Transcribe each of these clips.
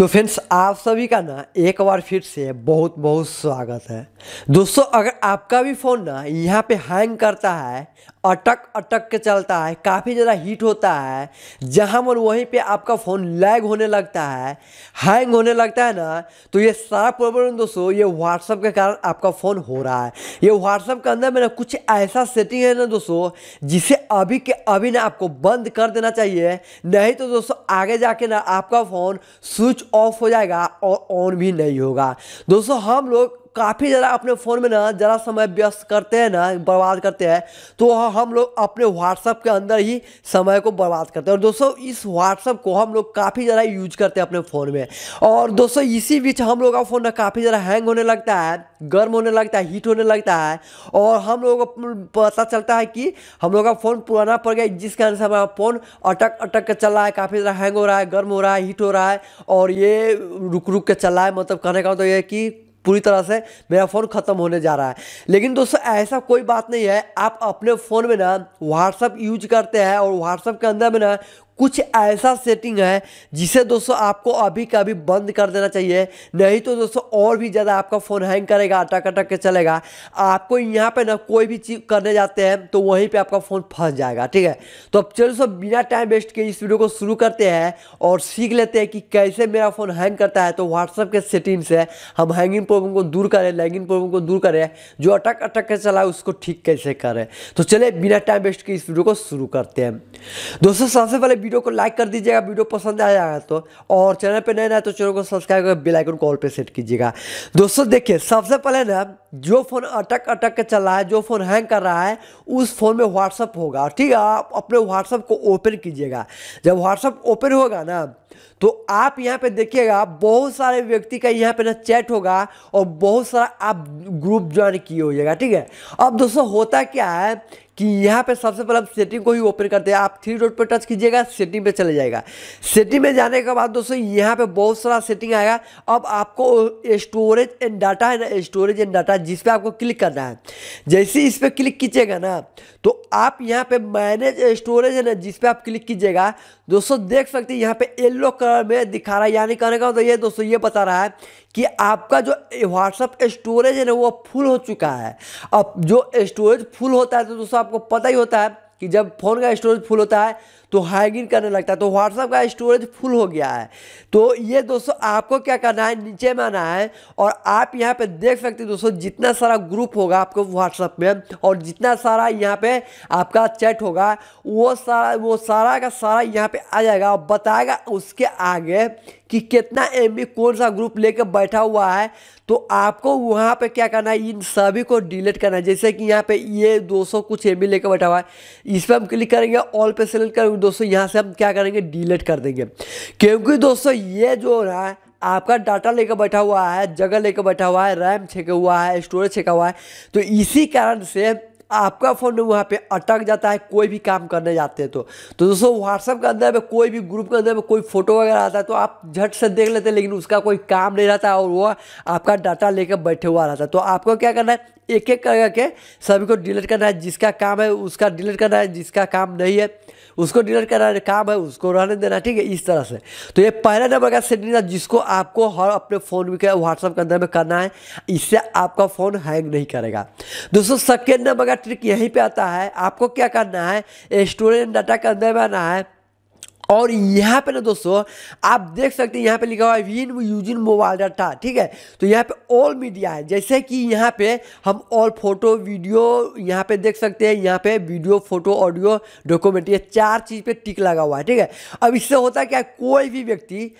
तो फ्रेंड्स आप सभी का ना एक बार फिर से बहुत बहुत स्वागत है दोस्तों अगर आपका भी फ़ोन ना यहाँ पे हैंग करता है अटक अटक के चलता है काफ़ी ज़्यादा हीट होता है जहाँ मन वहीं पे आपका फ़ोन लैग होने लगता है हैंग होने लगता है ना तो ये सारा प्रॉब्लम दोस्तों ये व्हाट्सअप के कारण आपका फ़ोन हो रहा है ये व्हाट्सअप के अंदर में कुछ ऐसा सेटिंग है ना दोस्तों जिसे अभी के अभी ना आपको बंद कर देना चाहिए नहीं तो दोस्तों आगे जाके ना आपका फ़ोन स्विच ऑफ हो जाएगा और ऑन भी नहीं होगा दोस्तों हम लोग काफ़ी ज़रा अपने फ़ोन में ना ज़रा समय व्यस्त करते हैं ना बर्बाद करते हैं तो हम लोग अपने व्हाट्सअप के अंदर ही समय को बर्बाद करते हैं और दोस्तों इस व्हाट्सअप को हम लोग काफ़ी ज़रा यूज करते हैं अपने फ़ोन में और दोस्तों इसी बीच हम लोग का फ़ोन ना काफ़ी ज़रा हैंग होने लगता है गर्म होने लगता है हीट होने लगता है और हम लोग को पता चलता है कि हम लोग का फ़ोन पुराना पड़ गया जिस कारण से हमारा फ़ोन अटक अटक के चल रहा है काफ़ी ज़रा हैंग हो रहा है गर्म हो रहा है हीट हो रहा है और ये रुक रुक के चल रहा है मतलब कहने का मतलब ये कि पूरी तरह से मेरा फ़ोन ख़त्म होने जा रहा है लेकिन दोस्तों ऐसा कोई बात नहीं है आप अपने फ़ोन में ना व्हाट्सअप यूज करते हैं और व्हाट्सअप के अंदर में ना कुछ ऐसा सेटिंग है जिसे दोस्तों आपको अभी का अभी बंद कर देना चाहिए नहीं तो दोस्तों और भी ज़्यादा आपका फ़ोन हैंग करेगा अटक अटक के चलेगा आपको यहाँ पे ना कोई भी चीज़ करने जाते हैं तो वहीं पे आपका फ़ोन फंस जाएगा ठीक है तो अब चलो दोस्तों बिना टाइम वेस्ट के इस वीडियो को शुरू करते हैं और सीख लेते हैं कि कैसे मेरा फ़ोन हैंग करता है तो व्हाट्सअप के सेटिंग से हम हैंगिंग प्रॉब्लम को दूर करें लैंगिंग प्रॉब्लम को दूर करें जो अटक अटक के चला उसको ठीक कैसे करें तो चले बिना टाइम वेस्ट के इस वीडियो को शुरू करते हैं दोस्तों सबसे पहले वीडियो को लाइक कर दीजिएगा वीडियो पसंद आ जाएगा तो और चैनल पे नए नए तो चैनल को सब्सक्राइब कर बेलाइकन कॉल पे सेट कीजिएगा दोस्तों देखिए सबसे पहले ना जो फ़ोन अटक अटक के चल रहा है जो फ़ोन हैंग कर रहा है उस फ़ोन में व्हाट्सअप होगा ठीक है आप अपने व्हाट्सअप को ओपन कीजिएगा जब व्हाट्सअप ओपन होगा ना तो आप यहाँ पे देखिएगा बहुत सारे व्यक्ति का यहाँ पे ना चैट होगा और बहुत सारा आप ग्रुप ज्वाइन किए होइएगा ठीक है अब दोस्तों होता क्या है कि यहाँ पे सबसे पहले आप सेटिंग को ही ओपन करते हैं आप थ्री डॉट पर टच कीजिएगा सेटिंग पे चले जाएगा सेटिंग में जाने के बाद दोस्तों यहाँ पे बहुत सारा सेटिंग आएगा अब आपको स्टोरेज एंड डाटा है ना स्टोरेज एंड डाटा जिस पर आपको क्लिक करना है जैसे इस पर क्लिक कीजिएगा ना तो आप यहाँ पे मैनेज स्टोरेज है ना जिसपे आप क्लिक कीजिएगा दोस्तों देख सकते हैं यहाँ पे येल्लो कलर में दिखा रहा है यानी कहने का तो ये दोस्तों ये बता रहा है कि आपका जो व्हाट्सअप स्टोरेज है ना वो फुल हो चुका है अब जो स्टोरेज फुल होता है तो दोस्तों आपको पता ही होता है कि जब फ़ोन का स्टोरेज फुल होता है तो हैगिंग करने लगता है तो व्हाट्सअप का स्टोरेज फुल हो गया है तो ये दोस्तों आपको क्या करना है नीचे में आना है और आप यहाँ पे देख सकते हैं दोस्तों जितना सारा ग्रुप होगा आपको व्हाट्सअप में और जितना सारा यहाँ पे आपका चैट होगा वो सारा वो सारा का सारा यहाँ पे आ जाएगा और बताएगा उसके आगे कि कितना एम कौन सा ग्रुप लेकर बैठा हुआ है तो आपको वहाँ पे क्या करना है इन सभी को डिलीट करना है जैसे कि यहाँ पे ये 200 कुछ एम लेकर बैठा हुआ है इस पर हम क्लिक करेंगे ऑल पे सेलेक्ट करेंगे दोस्तों यहाँ से हम क्या करेंगे डिलीट कर देंगे क्योंकि दोस्तों ये जो रहा है आपका डाटा लेकर बैठा हुआ है जगह लेकर बैठा हुआ है रैम छेका हुआ है स्टोरेज छेका हुआ है तो इसी कारण से आपका फ़ोन वहाँ पे अटक जाता है कोई भी काम करने जाते हैं तो तो दोस्तों व्हाट्सअप के अंदर में कोई भी ग्रुप के अंदर में कोई फोटो वगैरह आता है तो आप झट से देख लेते हैं लेकिन उसका कोई काम नहीं रहता और वह आपका डाटा लेकर बैठे हुआ रहता है तो आपको क्या करना है एक एक करके सभी को डिलीट करना है जिसका काम है उसका डिलीट करना है जिसका काम नहीं है उसको डिलीट करना काम है उसको रहने देना ठीक है इस तरह से तो ये पहला नंबर का सेटिंग था जिसको आपको हर अपने फ़ोन में व्हाट्सअप के अंदर में करना है इससे आपका फ़ोन हैंग नहीं करेगा दोस्तों सेकेंड नंबर का ट्रिक यहीं पे आता है आपको क्या करना है स्टोरेज डाटा के अंदर में आना है और यहाँ पे ना दोस्तों आप देख सकते हैं यहाँ पे लिखा हुआ है विन यूजिन मोबाइल डाटा ठीक है तो यहाँ पे ऑल मीडिया है जैसे कि यहाँ पे हम ऑल फोटो वीडियो यहाँ पे देख सकते हैं यहाँ पे वीडियो फोटो ऑडियो डॉक्यूमेंट ये चार चीज़ पे टिक लगा हुआ है ठीक है अब इससे होता है क्या कोई भी व्यक्ति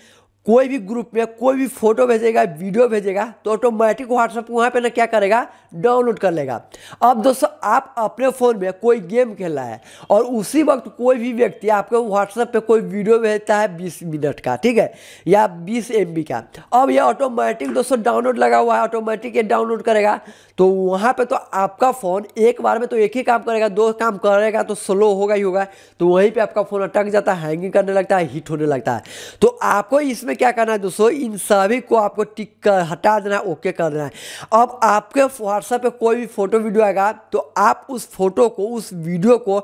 कोई भी ग्रुप में कोई भी फोटो भेजेगा वीडियो भेजेगा तो ऑटोमेटिक व्हाट्सअप वहाँ पे ना क्या करेगा डाउनलोड कर लेगा अब दोस्तों आप अपने फ़ोन में कोई गेम खेल रहा है और उसी वक्त कोई भी व्यक्ति आपको व्हाट्सएप पे कोई वीडियो भेजता है 20 मिनट का ठीक है या 20 एम का अब यह ऑटोमेटिक दोस्तों डाउनलोड लगा हुआ है ऑटोमेटिक ये डाउनलोड करेगा तो वहाँ पर तो आपका फ़ोन एक बार में तो एक ही काम करेगा दो काम करेगा तो स्लो होगा ही होगा तो वहीं पर आपका फ़ोन अटक जाता है हैंगिंग करने लगता है हीट होने लगता है तो आपको इसमें में क्या करना है दोस्तों इन सभी को आपको टिक कर हटा देना ओके कर देना है अब आपके व्हाट्सएप पे कोई भी फोटो वीडियो आएगा तो आप उस फोटो को उस वीडियो को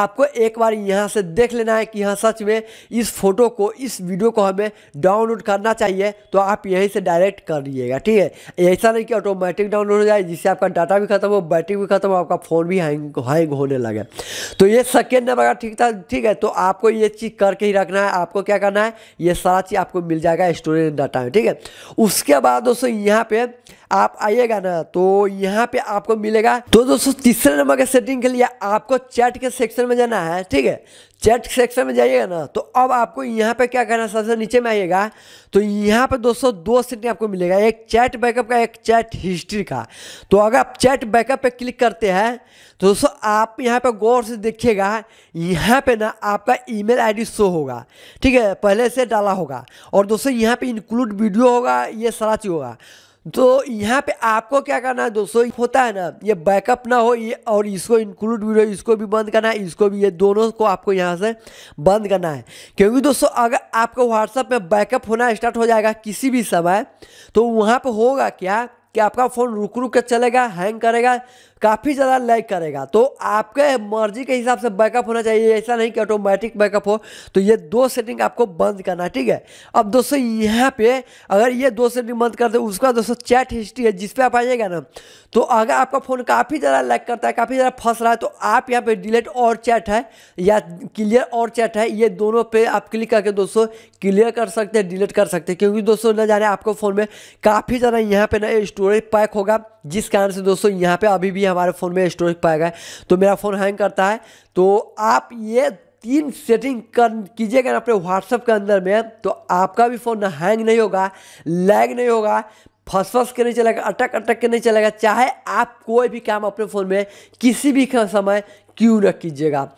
आपको एक बार यहाँ से देख लेना है कि हाँ सच में इस फोटो को इस वीडियो को हमें डाउनलोड करना चाहिए तो आप यहीं से डायरेक्ट कर लीजिएगा ठीक है ऐसा नहीं कि ऑटोमेटिक डाउनलोड हो जाए जिससे आपका डाटा भी खत्म हो बैटरी भी खत्म हो आपका फ़ोन भी हैंग हैंग होने लगे तो ये सेकेंड नंबर का ठीक था ठीक है तो आपको ये चीज़ करके ही रखना है आपको क्या करना है ये सारा चीज़ आपको मिल जाएगा स्टोरेज डाटा में ठीक है उसके बाद दोस्तों यहाँ पे आप आइएगा ना तो यहाँ पे आपको मिलेगा तो दोस्तों तीसरे नंबर के सेटिंग के लिए आपको चैट के सेक्शन में जाना है ठीक है चैट सेक्शन में जाइएगा ना तो अब आपको यहाँ पे क्या करना है सबसे नीचे में आइएगा तो यहाँ पे दोस्तों दो सेटिंग आपको मिलेगा एक चैट बैकअप का एक चैट हिस्ट्री का तो अगर आप चैट बैकअप पे क्लिक करते हैं तो दोस्तों आप यहाँ पे गौर से देखिएगा यहाँ पे ना आपका ईमेल आईडी शो होगा ठीक है पहले से डाला होगा और दोस्तों यहाँ पे इंक्लूड वीडियो होगा ये सारा चीज़ होगा तो यहाँ पे आपको क्या करना है दोस्तों होता है ना ये बैकअप ना हो ये और इसको इंक्लूड वीडियो इसको भी बंद करना है इसको भी ये दोनों को आपको यहाँ से बंद करना है क्योंकि दोस्तों अगर आपको व्हाट्सअप में बैकअप होना स्टार्ट हो जाएगा किसी भी समय तो वहाँ पर होगा क्या कि आपका फ़ोन रुक रुक के चलेगा हैंग करेगा काफ़ी ज़्यादा लैग करेगा तो आपके मर्जी के हिसाब से बैकअप होना चाहिए ऐसा नहीं कि ऑटोमेटिक बैकअप हो तो ये दो सेटिंग आपको बंद करना है ठीक है अब दोस्तों यहाँ पे अगर ये दो सेटिंग बंद कर दे उसका दोस्तों चैट हिस्ट्री है जिसपे आप आइएगा ना तो अगर आपका फ़ोन काफ़ी ज़्यादा लैग करता है काफ़ी ज़्यादा फंस रहा है तो आप यहाँ पर डिलेट और चैट है या क्लियर और चैट है ये दोनों पे आप क्लिक करके दोस्तों क्लियर कर सकते हैं डिलीट कर सकते हैं क्योंकि दोस्तों न जाने आपको फ़ोन में काफ़ी ज़्यादा यहाँ पे ना स्टोरेज पैक होगा जिस कारण से दोस्तों यहाँ पे अभी भी हमारे फ़ोन में स्टोरेज पैक है तो मेरा फ़ोन हैंग करता है तो आप ये तीन सेटिंग कर कीजिएगा अपने व्हाट्सएप के अंदर में तो आपका भी फ़ोन हैंग नहीं होगा लैग नहीं होगा फंस फंस के नहीं चलेगा अटक अटक के नहीं चलेगा चाहे आप कोई भी काम अपने फ़ोन में किसी भी समय क्यों न कीजिएगा